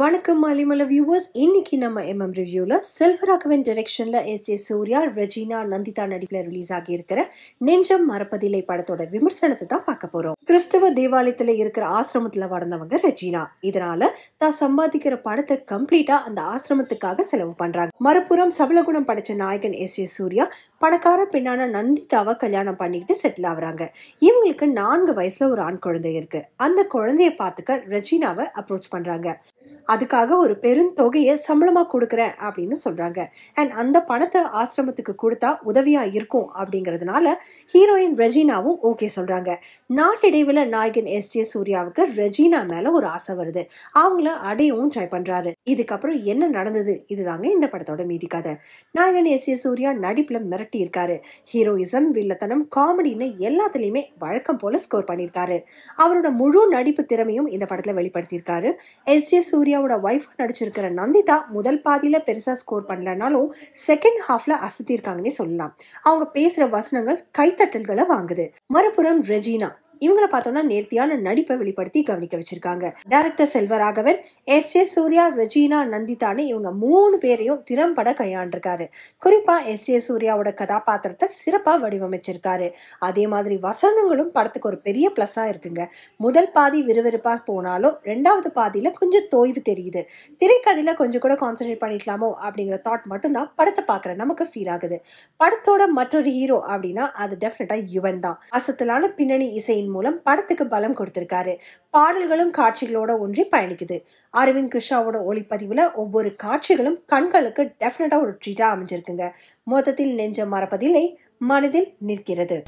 வணக்கம் மாலிமல வியூவர்ஸ் இன்னைக்கு நம்ம எம்எம் ரிவ்யூவில் செல்வராகவன் டைரக்ஷனில் எஸ் ஜே சூர்யா ரஜினா நந்திதா நடிப்பில் ரிலீஸ் ஆகியிருக்கிற நெஞ்சம் மரப்பதிலை படத்தோட விமர்சனத்தை தான் பார்க்க போகிறோம் கிறிஸ்தவ தேவாலயத்தில் இருக்கிற ஆசிரமத்தில் வளர்ந்தவங்க ரஜினா இதனால தான் சம்பாதிக்கிற படத்தை கம்ப்ளீட்டாக அந்த ஆசிரமத்துக்காக செலவு பண்ணுறாங்க மறுபுறம் சபலகுணம் படைச்ச நாயகன் எஸ் ஜே சூர்யா பணக்கார பெண்ணான நந்திதாவை கல்யாணம் பண்ணிக்கிட்டு செட்டில் ஆகுறாங்க இவங்களுக்கு நான்கு வயசுல ஒரு ஆண் குழந்தை இருக்குது அந்த குழந்தைய பார்த்துக்க ரஜினாவை அப்ரோச் பண்ணுறாங்க அதுக்காக ஒரு பெருந்தொகையை சம்பளமாக கொடுக்குறேன் அப்படின்னு சொல்கிறாங்க அண்ட் அந்த பணத்தை ஆசிரமத்துக்கு கொடுத்தா உதவியாக இருக்கும் அப்படிங்கிறதுனால ஹீரோயின் ரெஜினாவும் ஓகே சொல்கிறாங்க நாட்டிடைவில் நாயகன் எஸ் ஜே சூர்யாவுக்கு ரெஜினா மேலே ஒரு ஆசை வருது அவங்கள அடையவும் ட்ரை பண்ணுறாரு இதுக்கப்புறம் என்ன நடந்தது இதுதாங்க இந்த படத்தோட மீதி கதை நாயகன் எஸ் ஏ சூர்யா நடிப்பில் மிரட்டி இருக்காரு ஹீரோயிசம் வில்லத்தனம் காமெடின்னு எல்லாத்துலேயுமே வழக்கம் போல ஸ்கோர் பண்ணியிருக்காரு அவரோட முழு நடிப்பு திறமையும் இந்த படத்தில் வெளிப்படுத்தியிருக்காரு எஸ் ஜே சூர்யா சூர்யாவோட ஒய்ஃபாக நடிச்சிருக்கிற நந்திதா முதல் பாதியில் பெருசாக ஸ்கோர் பண்ணலனாலும் செகண்ட் ஹாஃப்ல அசத்திருக்காங்கன்னே சொல்லலாம் அவங்க பேசுகிற வசனங்கள் கைத்தட்டல்களை வாங்குது மறுபுறம் ரெஜினா இவங்களை பார்த்தோம்னா நேர்த்தியான நடிப்பை வெளிப்படுத்தி கவனிக்க வச்சிருக்காங்க director Selvaraghavan S A Suryah Regina நந்திதானு இவங்க மூணு பேரையும் திறம்பட கையாண்டிருக்காரு குறிப்பா எஸ் ஏ சூர்யாவோட கதாபாத்திரத்தை சிறப்பா வடிவமைச்சிருக்காரு அதே மாதிரி வசனங்களும் படத்துக்கு ஒரு பெரிய பிளஸ்ஸா இருக்குங்க முதல் பாதி விறுவிறுப்பா போனாலும் ரெண்டாவது பாதியில கொஞ்சம் தோய்வு தெரியுது திரைக்கதையில கொஞ்சம் கூட கான்சென்ட்ரேட் பண்ணிக்கலாமோ அப்படிங்கிற தாட் மட்டும்தான் படத்தை பார்க்குற நமக்கு ஃபீல் ஆகுது படத்தோட மற்றொரு ஹீரோ அப்படின்னா அது டெஃபினட்டா யுவன் தான் அசத்தலான பின்னணி இசையின் மூலம் படத்துக்கு பலம் கொடுத்திருக்காரு பாடல்களும் காட்சிகளோட ஒன்றி பயணிக்குது அரவிந்த் கிருஷ்ணாவோட ஒளிப்பதிவுல ஒவ்வொரு காட்சிகளும் கண்களுக்கு டெபினட்டா ஒரு ட்ரீட்டா அமைஞ்சிருக்குங்க மொத்தத்தில் நெஞ்ச மறப்பதில்லை மனதில் நிற்கிறது